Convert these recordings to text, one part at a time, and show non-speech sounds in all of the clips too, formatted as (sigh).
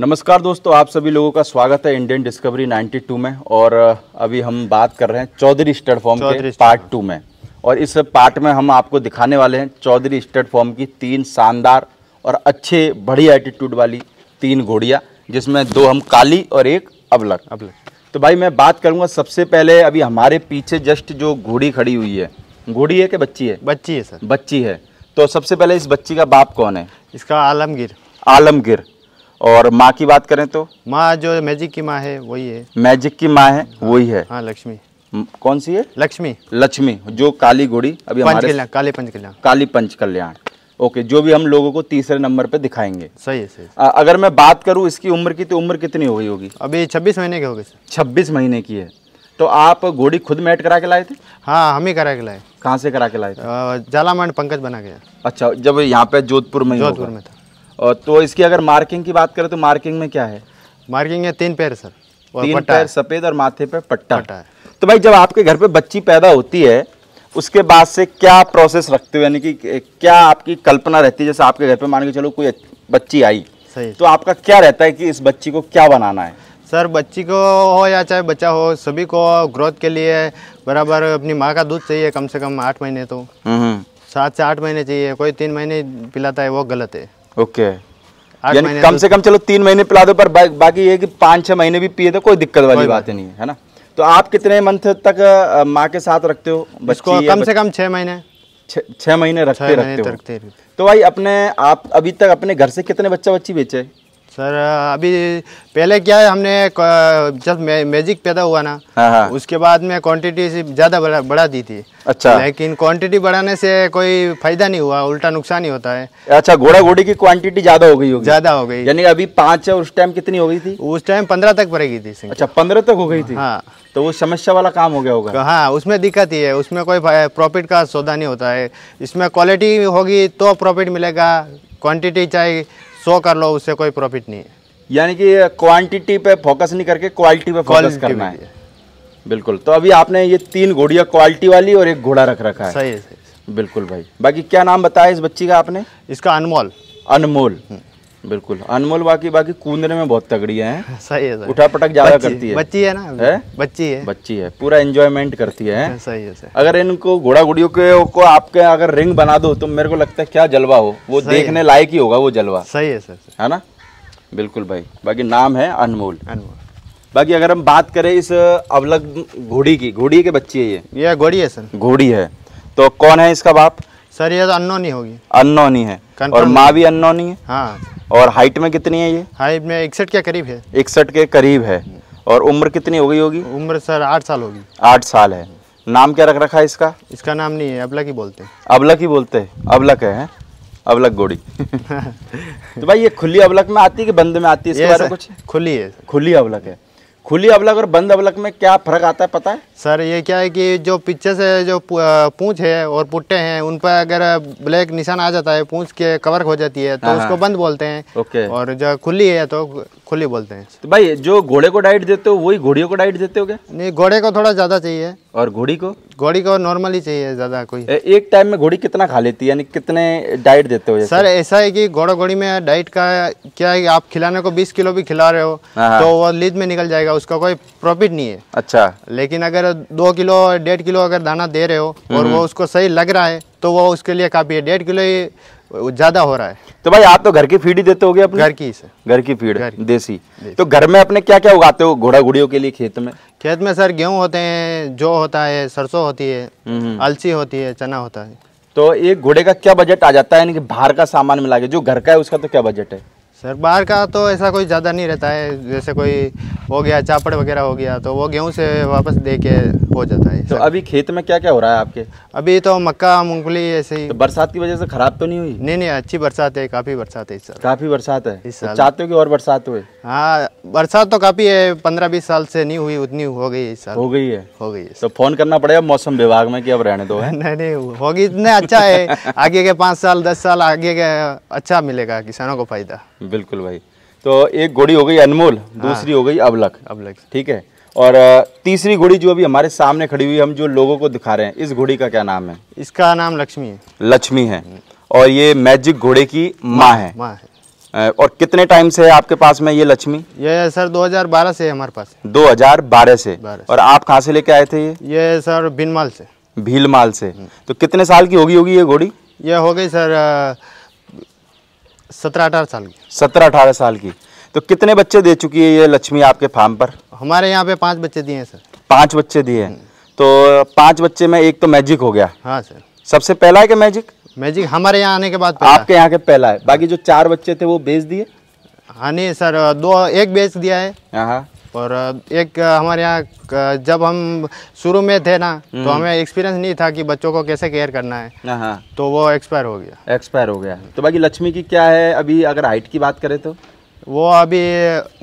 नमस्कार दोस्तों आप सभी लोगों का स्वागत है इंडियन डिस्कवरी 92 में और अभी हम बात कर रहे हैं चौधरी स्टेट फॉर्म के पार्ट टू में और इस पार्ट में हम आपको दिखाने वाले हैं चौधरी स्टेट फॉर्म की तीन शानदार और अच्छे बढ़िया एटीट्यूड वाली तीन घोड़ियाँ जिसमें दो हम काली और एक अबलग अबलग तो भाई मैं बात करूँगा सबसे पहले अभी हमारे पीछे जस्ट जो घोड़ी खड़ी हुई है घोड़ी है कि बच्ची है बच्ची है सर बच्ची है तो सबसे पहले इस बच्ची का बाप कौन है इसका आलमगीर आलमगीर और माँ की बात करें तो माँ जो मैजिक की माँ है वही है मैजिक की माँ है हाँ, वही है हाँ लक्ष्मी कौन सी है लक्ष्मी लक्ष्मी जो काली घोड़ी अभी हमारे काली पंच कल्याण काली पंच कल्याण ओके जो भी हम लोगों को तीसरे नंबर पे दिखाएंगे सही है सही है। अगर मैं बात करूँ इसकी उम्र की तो उम्र कितनी हो गई होगी अभी छब्बीस महीने की होगी छब्बीस महीने की है तो आप घोड़ी खुद मैट करा के लाए थे हाँ हम ही करा के लाए कहाँ से करा के लाए थे जालामंड पंकज बना गया अच्छा जब यहाँ पे जोधपुर में जोधपुर में था और तो इसकी अगर मार्किंग की बात करें तो मार्किंग में क्या है मार्किंग है तीन पैर सर तीन पैर सफ़ेद और माथे पर पट्टा पट्टा है तो भाई जब आपके घर पे बच्ची पैदा होती है उसके बाद से क्या प्रोसेस रखते हो यानी कि क्या आपकी कल्पना रहती है जैसे आपके घर पे मान के चलो कोई बच्ची आई सही तो आपका क्या रहता है कि इस बच्ची को क्या बनाना है सर बच्ची को हो या चाहे बच्चा हो सभी को ग्रोथ के लिए बराबर अपनी माँ का दूध चाहिए कम से कम आठ महीने तो हम्म, हम्म। सात से आठ महीने चाहिए कोई तीन महीने पिलाता है वो गलत है ओके यानी कम तो से कम चलो तीन महीने पिला दो पर बा, बाकी ये कि पाँच छः महीने भी पिए तो कोई दिक्कत वाली बात नहीं है ना तो आप कितने मंथ तक माँ के साथ रखते हो बच्चों कम से कम छः महीने छः महीने रखते रखते हो तो भाई अपने आप अभी तक अपने घर से कितने बच्चा बच्ची बेचे सर अभी पहले क्या है हमने जब मैजिक पैदा हुआ ना हाँ, हाँ। उसके बाद में क्वांटिटी ज़्यादा बढ़ा, बढ़ा दी थी अच्छा लेकिन क्वांटिटी बढ़ाने से कोई फायदा नहीं हुआ उल्टा नुकसान ही होता है अच्छा घोड़ा घोड़ी की क्वांटिटी ज़्यादा हो गई होगी ज़्यादा हो गई यानी अभी पाँच उस टाइम कितनी हो गई थी उस टाइम पंद्रह तक पड़ेगी थी अच्छा पंद्रह तक हो गई थी हाँ तो वो समस्या वाला काम हो गया होगा तो हाँ उसमें दिक्कत ही है उसमें कोई प्रॉफिट का सौदा नहीं होता है इसमें क्वालिटी होगी तो प्रॉफिट मिलेगा क्वांटिटी चाहे सौ कर लो उससे कोई प्रॉफिट नहीं है यानी कि क्वांटिटी पे फोकस नहीं करके क्वालिटी पे फोकस करना है बिल्कुल तो अभी आपने ये तीन घोड़िया क्वालिटी वाली और एक घोड़ा रख रखा है सही है सही बिल्कुल भाई बाकी क्या नाम बताया इस बच्ची का आपने इसका अनमोल अनमोल हम्म। बिल्कुल अनमोल बाकी बाकी कूदने में बहुत तगड़िया (laughs) है सही है सही। उठा पटक ज्यादा करती है बच्ची है ना है बच्ची है बच्ची है पूरा एंजॉयमेंट करती (laughs) है सही है सही। अगर इनको घोड़ा गुड़ियों के को आपके अगर रिंग बना दो तो मेरे को लगता है क्या जलवा हो वो देखने लायक ही होगा वो जलवा सही है सर है ना बिल्कुल भाई बाकी नाम है अनमोल अनमोल बाकी अगर हम बात करें इस अवलग घोड़ी की घोड़ी के बच्ची है ये ये घोड़ी है सर घोड़ी है तो कौन है इसका बाप सर ये तो अनोनी होगी अनोनी है और माँ भी अनोनी है हाँ और हाइट में कितनी है ये हाइट में इकसठ के करीब है इकसठ के करीब है और उम्र कितनी हो गई होगी उम्र सर आठ साल होगी आठ साल है नाम क्या रख रखा है इसका इसका नाम नहीं है अबलक ही बोलते हैं अबलक ही बोलते हैं अबलक है अबलक गोड़ी (laughs) तो भाई ये खुली अबलक में आती है कि बंद में आती है इसके बारे में कुछ खुली है खुली अबलक है खुली अवलक और बंद अवलक में क्या फ़र्क आता है पता है सर ये क्या है कि जो पीछे से जो पूछ है और पुट्टे हैं उन पर अगर ब्लैक निशान आ जाता है पूछ के कवर हो जाती है तो हाँ, उसको हाँ। बंद बोलते हैं ओके और जो खुली है तो खुले बोलते हैं तो भाई जो घोड़े को डाइट देते हो वही घोड़ियों को डाइट देते हो क्या नहीं घोड़े को थोड़ा ज़्यादा चाहिए और घोड़ी को घोड़ी को नॉर्मली चाहिए ज़्यादा कोई ए, एक टाइम में घोड़ी कितना खा लेती है यानी कितने डाइट देते हो सर ऐसा है कि घोड़ा घोड़ी में डाइट का क्या है आप खिलाने को बीस किलो भी खिला रहे हो हाँ, हाँ। तो वो लीज में निकल जाएगा उसका कोई प्रॉफिट नहीं है अच्छा लेकिन अगर दो किलो डेढ़ किलो अगर दाना दे रहे हो और हम्म, वो हम्म। उसको सही लग रहा है तो वो उसके लिए काफ़ी है डेढ़ किलो ही ज्यादा हो रहा है तो भाई आप तो घर की फीड ही देते हो गए घर की घर की फीड देसी तो घर में अपने क्या क्या उगाते हो घोड़ा घोड़ियों के लिए खेत में खेत में सर गेहूँ होते हैं जो होता है सरसों होती है हम्म, हम्म। अलसी होती है चना होता है तो एक घोड़े का क्या बजट आ जाता है यानी कि बाहर का सामान मिला के जो घर का है उसका तो क्या बजट है सर बाहर का तो ऐसा कोई ज़्यादा नहीं रहता है जैसे कोई हो गया चापड़ वगैरह हो गया तो वो गेहूं से वापस दे के हो जाता है तो अभी खेत में क्या क्या हो रहा है आपके अभी तो मक्का मूंगफली ऐसे ही तो बरसात की वजह से खराब तो नहीं हुई नहीं नहीं अच्छी बरसात है काफ़ी बरसात है इस साल काफ़ी बरसात है इस तो साल तो चाहते हो कि और बरसात हुए हाँ बरसात तो काफ़ी है पंद्रह बीस साल से नहीं हुई उतनी हो गई इस साल हो गई है हो गई है तो फ़ोन करना पड़ेगा मौसम विभाग में कि अब रहने दो (laughs) नहीं नहीं होगी इतना अच्छा है आगे के पाँच साल दस साल आगे के अच्छा मिलेगा किसानों को फ़ायदा हम्म। बिल्कुल भाई तो एक घोड़ी हो गई अनमोल हाँ। दूसरी हो गई अबलक अबलक ठीक है और तीसरी घोड़ी जो अभी हमारे सामने खड़ी हुई हम जो लोगों को दिखा रहे हैं इस घोड़ी का क्या नाम है इसका नाम लक्ष्मी है लक्ष्मी है और ये मैजिक घोड़े की माँ है माँ है और कितने टाइम से है आपके पास में ये लक्ष्मी ये सर 2012 से है हमारे पास 2012 से और आप कहाँ से लेके आए थे ये ये सर भीलमाल से भीलमाल से हम्म। तो कितने साल की होगी होगी ये घोड़ी ये हो गई सर सत्रह अठारह साल की सत्रह अठारह साल की तो कितने बच्चे दे चुकी है ये लक्ष्मी आपके फार्म पर हमारे यहाँ पे पांच बच्चे दिए हैं सर पांच बच्चे दिए हैं तो पांच बच्चे में एक तो मैजिक हो गया हाँ सर सबसे पहला है क्या मैजिक मैजिक हमारे यहाँ आने के बाद आपके यहाँ के पहला है बाकी जो चार बच्चे थे वो बेच दिए हाँ नहीं सर दो एक बेच दिया है हाँ, हाँ। और एक हमारे यहाँ जब हम शुरू में थे ना तो हम्म। हमें एक्सपीरियंस नहीं था कि बच्चों को कैसे केयर करना है हाँ, हाँ। तो वो एक्सपायर हो गया एक्सपायर हो गया तो बाकी लक्ष्मी की क्या है अभी अगर हाइट की बात करें तो वो अभी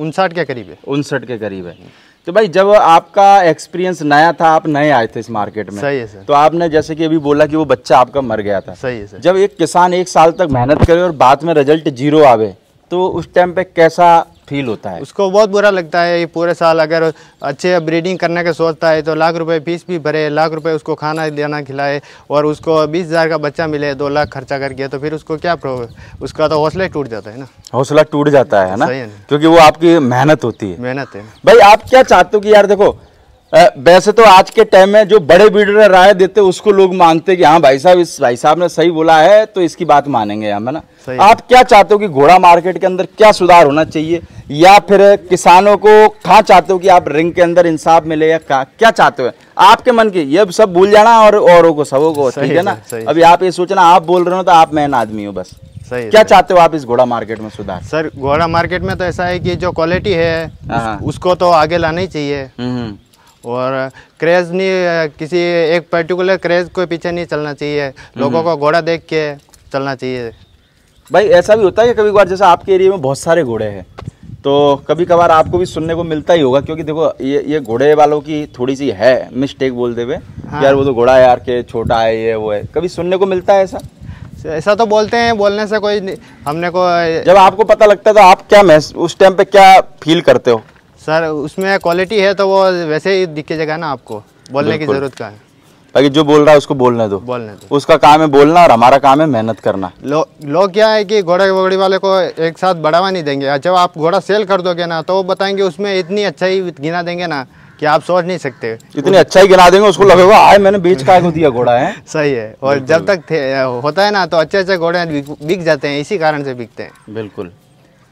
उनसठ के करीब है उनसठ के करीब है तो भाई जब आपका एक्सपीरियंस नया था आप नए आए थे इस मार्केट में सही है सर तो आपने जैसे कि अभी बोला कि वो बच्चा आपका मर गया था सही है सर जब एक किसान एक साल तक मेहनत करे और बाद में रिजल्ट जीरो आवे तो उस टाइम पे कैसा फील होता है उसको बहुत बुरा लगता है ये पूरे साल अगर अच्छे ब्रीडिंग करने का सोचता है तो लाख रुपए फीस भी भरे लाख रुपए उसको खाना देना खिलाए और उसको बीस हज़ार का बच्चा मिले दो लाख खर्चा करके तो फिर उसको क्या प्रॉब्लम उसका तो हौसला टूट जाता है ना हौसला टूट जाता है ना क्योंकि वो आपकी मेहनत होती है मेहनत है भाई आप क्या चाहते हो कि यार देखो वैसे तो आज के टाइम में जो बड़े बीडर राय देते उसको लोग मानते कि हाँ भाई साहब इस भाई साहब ने सही बोला है तो इसकी बात मानेंगे हम है ना आप क्या चाहते हो कि घोड़ा मार्केट के अंदर क्या सुधार होना चाहिए या फिर किसानों को कहाँ चाहते हो कि आप रिंग के अंदर इंसाफ मिले या क्या क्या चाहते हो आपके मन की ये सब भूल जाना और औरों को सबों को ठीक है ना अभी आप ये सोचना आप बोल रहे हो तो आप मैन आदमी हो बस सही क्या चाहते हो आप इस घोड़ा मार्केट में सुधार सर घोड़ा मार्केट में तो ऐसा है कि जो क्वालिटी है हाँ। उसको तो आगे लाना ही चाहिए हम्म, हम्म। और क्रेज़ नहीं किसी एक पर्टिकुलर क्रेज़ को पीछे नहीं चलना चाहिए लोगों हम्म। को घोड़ा देख के चलना चाहिए भाई ऐसा भी होता है कि कभी कभार जैसे आपके एरिया में बहुत सारे घोड़े हैं तो कभी कभार आपको भी सुनने को मिलता ही होगा क्योंकि देखो ये ये घोड़े वालों की थोड़ी सी है मिस्टेक बोलते हुए हाँ। यार वो तो घोड़ा यार के छोटा है ये वो है कभी सुनने को मिलता है ऐसा ऐसा तो बोलते हैं बोलने से कोई हमने को जब आपको पता लगता है तो आप क्या उस टाइम पे क्या फील करते हो सर उसमें क्वालिटी है तो वो वैसे ही दिखेगा ना आपको बोलने की ज़रूरत का है बाकी जो बोल रहा है उसको बोलने दो बोलने दो उसका काम है बोलना और हमारा काम है मेहनत करना लोग लो क्या है कि घोड़ा बगड़ी वाले को एक साथ बढ़ावा नहीं देंगे जब आप घोड़ा सेल कर दोगे ना तो वो बताएंगे उसमें इतनी अच्छाई गिना देंगे ना कि आप सोच नहीं सकते इतनी अच्छा ही गिना देंगे उसको लगेगा आए मैंने बीच का दिया घोड़ा है (laughs) सही है और जब तक होता है ना तो अच्छे अच्छे घोड़े बिक जाते हैं इसी कारण से बिकते हैं बिल्कुल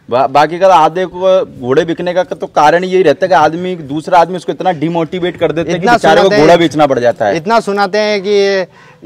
बा, बाकी का तो आधे को घोड़े बिकने का तो कारण यही रहता है कि आदमी दूसरा आदमी उसको इतना डिमोटिवेट कर देते हैं कि बेचारे को घोड़ा बेचना पड़ जाता है इतना सुनाते हैं कि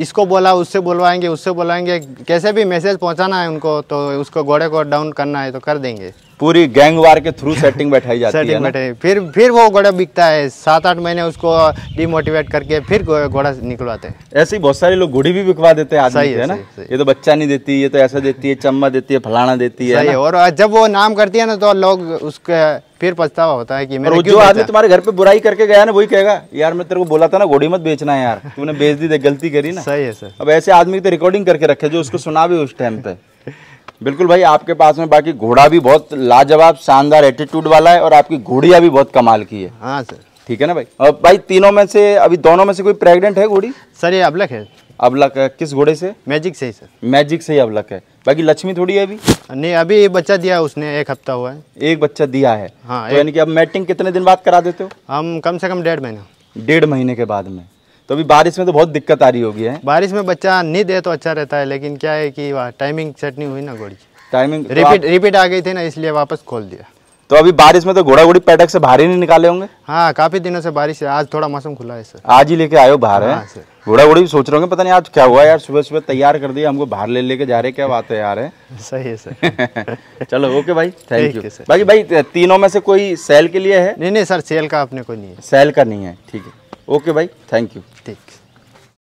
इसको बोला उससे बुलवाएंगे उससे बुलाएंगे कैसे भी मैसेज पहुंचाना है उनको तो उसको घोड़े को डाउन करना है तो कर देंगे पूरी गैंग वार के थ्रू सेटिंग बैठाई जाती सेटिंग है सेटिंग फिर फिर वो घोड़ा बिकता है सात आठ महीने उसको डिमोटिवेट करके फिर घोड़ा निकलवाते हैं ऐसे ही बहुत सारे लोग घोड़ी भी बिकवा देते हैं आदमी है ना ये तो बच्चा नहीं देती ये तो ऐसा देती है चम्मा देती है फलाना देती है और जब वो नाम करती है ना तो लोग उसके फिर पछतावा होता है कि मैं जो आदमी तुम्हारे घर पे बुराई करके गया ना वही कहेगा यार मैं तेरे को बोला था ना घोड़ी मत बेचना है यार तूने बेच दी थे गलती करी ना सही है सर अब ऐसे आदमी तो रिकॉर्डिंग करके रखे जो उसको सुना भी उस टाइम पे (laughs) बिल्कुल भाई आपके पास में बाकी घोड़ा भी बहुत लाजवाब शानदार एटीट्यूड वाला है और आपकी घोड़िया भी बहुत कमाल की है हाँ सर ठीक है ना भाई और भाई तीनों में से अभी दोनों में से कोई प्रेग्नेंट है घोड़ी सर ये अबलक है अबलक किस घोड़े से मैजिक से ही सर मैजिक से ही अबलक है बाकी लक्ष्मी थोड़ी है अभी नहीं अभी एक बच्चा दिया उसने एक हफ्ता हुआ है एक बच्चा दिया है हाँ तो यानी कि अब मैटिंग कितने दिन बाद करा देते हो हम कम से कम डेढ़ महीना डेढ़ महीने के बाद में तो अभी बारिश में तो बहुत दिक्कत आ रही होगी है बारिश में बच्चा नहीं दे तो अच्छा रहता है लेकिन क्या है कि टाइमिंग सेट नहीं हुई ना गोड़ी टाइमिंग रिपीट रिपीट आ गई थी ना इसलिए वापस खोल दिया तो अभी बारिश में तो घोड़ा घोड़ी पैटक से बाहर ही नहीं निकाले होंगे हाँ काफी दिनों से बारिश है आज थोड़ा मौसम खुला है सर आज ही लेके आयो बाहर है हाँ, घोड़ा घोड़ी भी सोच रहे होंगे पता नहीं आज क्या हुआ यार सुबह सुबह तैयार कर दिया हमको बाहर ले लेके जा रहे क्या बात है यार है सही है सर (laughs) चलो ओके भाई थैंक यू बाकी भाई तीनों में से कोई सेल के लिए है नहीं नहीं सर सेल का आपने कोई नहीं है सेल का नहीं है ठीक है ओके भाई थैंक यू ठीक